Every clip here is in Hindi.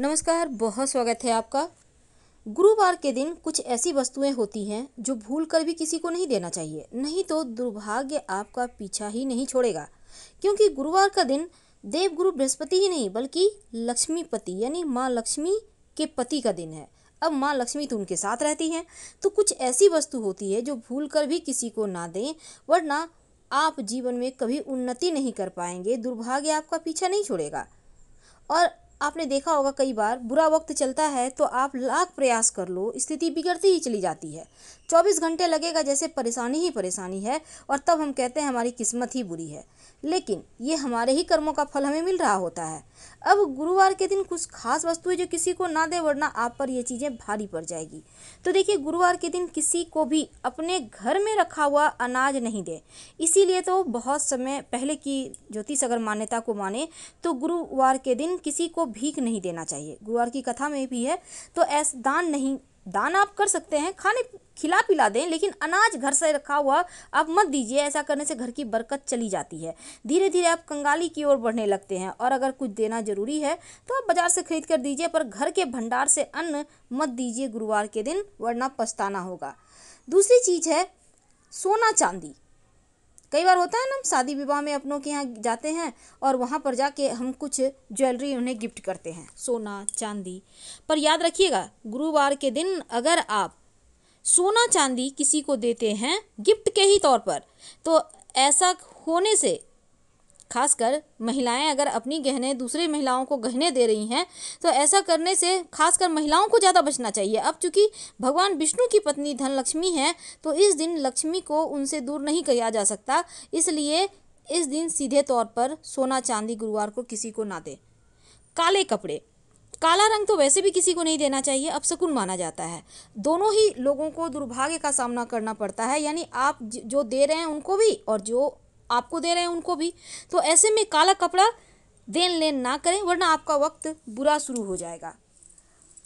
नमस्कार बहुत स्वागत है आपका गुरुवार के दिन कुछ ऐसी वस्तुएं होती हैं जो भूल कर भी किसी को नहीं देना चाहिए नहीं तो दुर्भाग्य आपका पीछा ही नहीं छोड़ेगा क्योंकि गुरुवार का दिन देव गुरु बृहस्पति ही नहीं बल्कि लक्ष्मीपति यानी माँ लक्ष्मी के पति का दिन है अब माँ लक्ष्मी तो उनके साथ रहती हैं तो कुछ ऐसी वस्तु होती है जो भूल कर भी किसी को ना दें वरना आप जीवन में कभी उन्नति नहीं कर पाएंगे दुर्भाग्य आपका पीछा नहीं छोड़ेगा और आपने देखा होगा कई बार बुरा वक्त चलता है तो आप लाख प्रयास कर लो स्थिति बिगड़ती ही चली जाती है 24 घंटे लगेगा जैसे परेशानी ही परेशानी है और तब हम कहते हैं हमारी किस्मत ही बुरी है लेकिन ये हमारे ही कर्मों का फल हमें मिल रहा होता है अब गुरुवार के दिन कुछ खास वस्तुएं जो किसी को ना दे वरना आप पर ये चीज़ें भारी पड़ जाएगी तो देखिए गुरुवार के दिन किसी को भी अपने घर में रखा हुआ अनाज नहीं दे इसीलिए तो बहुत समय पहले की ज्योतिष अगर मान्यता को माने तो गुरुवार के दिन किसी को भीख नहीं देना चाहिए गुरुवार की कथा में भी है तो ऐसा दान नहीं दान आप कर सकते हैं खाने खिला पिला दें लेकिन अनाज घर से रखा हुआ आप मत दीजिए ऐसा करने से घर की बरकत चली जाती है धीरे धीरे आप कंगाली की ओर बढ़ने लगते हैं और अगर कुछ देना जरूरी है तो आप बाजार से खरीद कर दीजिए पर घर के भंडार से अन्न मत दीजिए गुरुवार के दिन वरना पछताना होगा दूसरी चीज़ है सोना चांदी कई बार होता है ना हम शादी विवाह में अपनों के यहाँ जाते हैं और वहाँ पर जाके हम कुछ ज्वेलरी उन्हें गिफ्ट करते हैं सोना चांदी पर याद रखिएगा गुरुवार के दिन अगर आप सोना चांदी किसी को देते हैं गिफ्ट के ही तौर पर तो ऐसा होने से खासकर महिलाएं अगर अपनी गहने दूसरे महिलाओं को गहने दे रही हैं तो ऐसा करने से खासकर महिलाओं को ज़्यादा बचना चाहिए अब चूंकि भगवान विष्णु की पत्नी धनलक्ष्मी हैं है तो इस दिन लक्ष्मी को उनसे दूर नहीं किया जा सकता इसलिए इस दिन सीधे तौर पर सोना चांदी गुरुवार को किसी को ना दे काले कपड़े काला रंग तो वैसे भी किसी को नहीं देना चाहिए अब अपशकुन माना जाता है दोनों ही लोगों को दुर्भाग्य का सामना करना पड़ता है यानी आप जो दे रहे हैं उनको भी और जो आपको दे रहे हैं उनको भी तो ऐसे में काला कपड़ा देन लेन ना करें वरना आपका वक्त बुरा शुरू हो जाएगा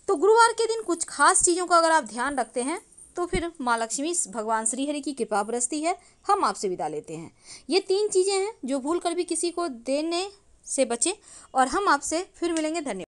तो गुरुवार के दिन कुछ खास चीज़ों का अगर आप ध्यान रखते हैं तो फिर माँ लक्ष्मी भगवान श्रीहरि की कृपा बरसती है हम आपसे विदा लेते हैं ये तीन चीज़ें हैं जो भूल कर भी किसी को देने से बचें और हम आपसे फिर मिलेंगे धन्यवाद